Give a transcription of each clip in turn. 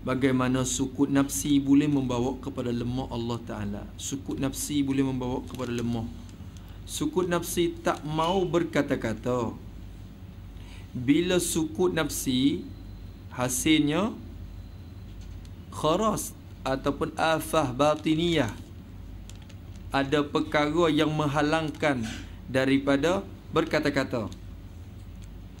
Bagaimana sukut nafsi boleh membawa kepada lemah Allah Ta'ala Sukut nafsi boleh membawa kepada lemah Sukut nafsi tak mau berkata-kata Bila sukut nafsi Hasilnya Kharas Ataupun afah batiniyah Ada perkara yang menghalangkan Daripada berkata-kata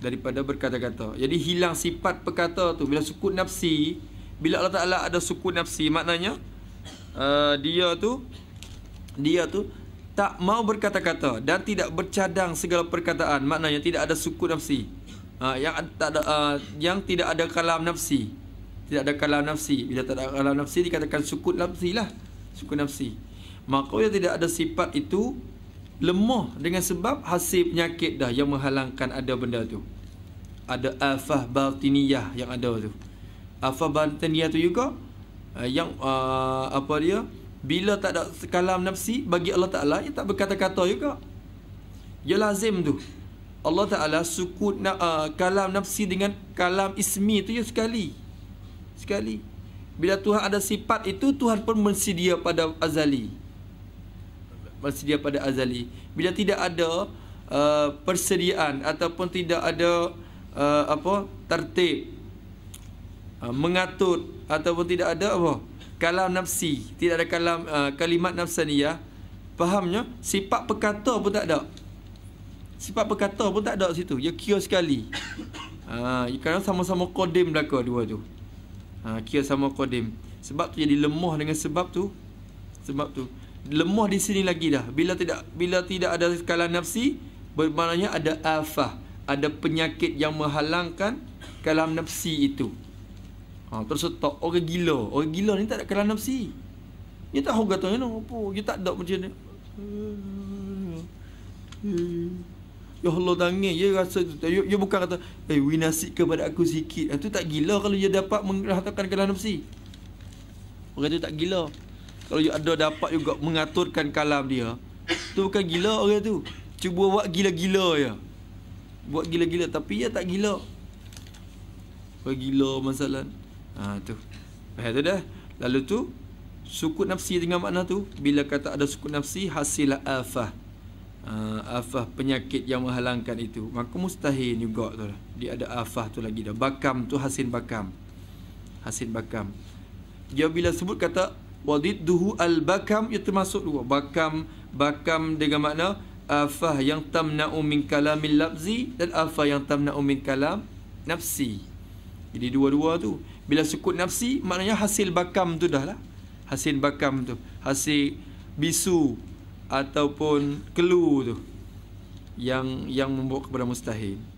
Daripada berkata-kata Jadi hilang sifat perkata tu Bila sukut nafsi bila Allah Taala ada suku nafsi maknanya uh, dia tu dia tu tak mau berkata-kata dan tidak bercadang segala perkataan maknanya tidak ada suku nafsi uh, yang tak ada uh, yang tidak ada kalam nafsi tidak ada kalam nafsi bila tak ada kalam nafsi dikatakan suku nafsi lah suku nafsi maka yang tidak ada sifat itu lemah dengan sebab hasil penyakit dah yang menghalangkan ada benda tu ada alfah batiniyah yang ada tu afaban tu juga? Eh, yang uh, apa dia bila tak ada kalam nafsi bagi Allah Taala ia tak berkata-kata juga Ya lazim tu Allah Taala suku na, uh, kalam nafsi dengan kalam ismi tu ya sekali sekali bila Tuhan ada sifat itu Tuhan pun bersedia pada azali bersedia pada azali bila tidak ada uh, persediaan ataupun tidak ada uh, apa tertib Ah, mengatur ataupun tidak ada apa kalam nafsi tidak ada kalam uh, kalimat nafsaniyah fahamnya sifat perkata pun tak ada sifat perkata pun tak ada situ ya kia sekali ha uh, kerana sama-sama qadim belaka dua tu ha uh, kia sama qadim sebab tu jadi lemah dengan sebab tu sebab tu lemah di sini lagi dah bila tidak bila tidak ada kalam nafsi bermaknanya ada afah ada penyakit yang menghalangkan kalam nafsi itu Ha, tak orang gila. Orang gila ni tak ada kerana nafsi. Dia tak hoga tanya apa. Dia tak ada macam ni. Ya Allah tangis. Dia rasa tu. Dia, bukan kata, eh, hey, winasi kepada aku sikit. Itu ah, tak gila kalau dia dapat mengatakan kerana nafsi. Orang tu tak gila. Kalau dia ada dapat juga mengaturkan kalam dia. Tu bukan gila orang tu. Cuba buat gila-gila ya. Buat gila-gila. Tapi dia tak gila. Orang gila masalah ha, tu Faham tu dah Lalu tu sukun nafsi dengan makna tu Bila kata ada sukun nafsi Hasilah afah ha, Afah penyakit yang menghalangkan itu Maka mustahil juga tu lah Dia ada afah tu lagi dah Bakam tu hasil bakam Hasil bakam Dia bila sebut kata Wadid duhu al-bakam Ia termasuk dua Bakam Bakam dengan makna Afah yang tamna'u min kalamin labzi Dan afah yang tamna'u min kalam Nafsi jadi dua-dua tu Bila sukut nafsi Maknanya hasil bakam tu dah lah Hasil bakam tu Hasil bisu Ataupun kelu tu Yang yang membawa kepada mustahil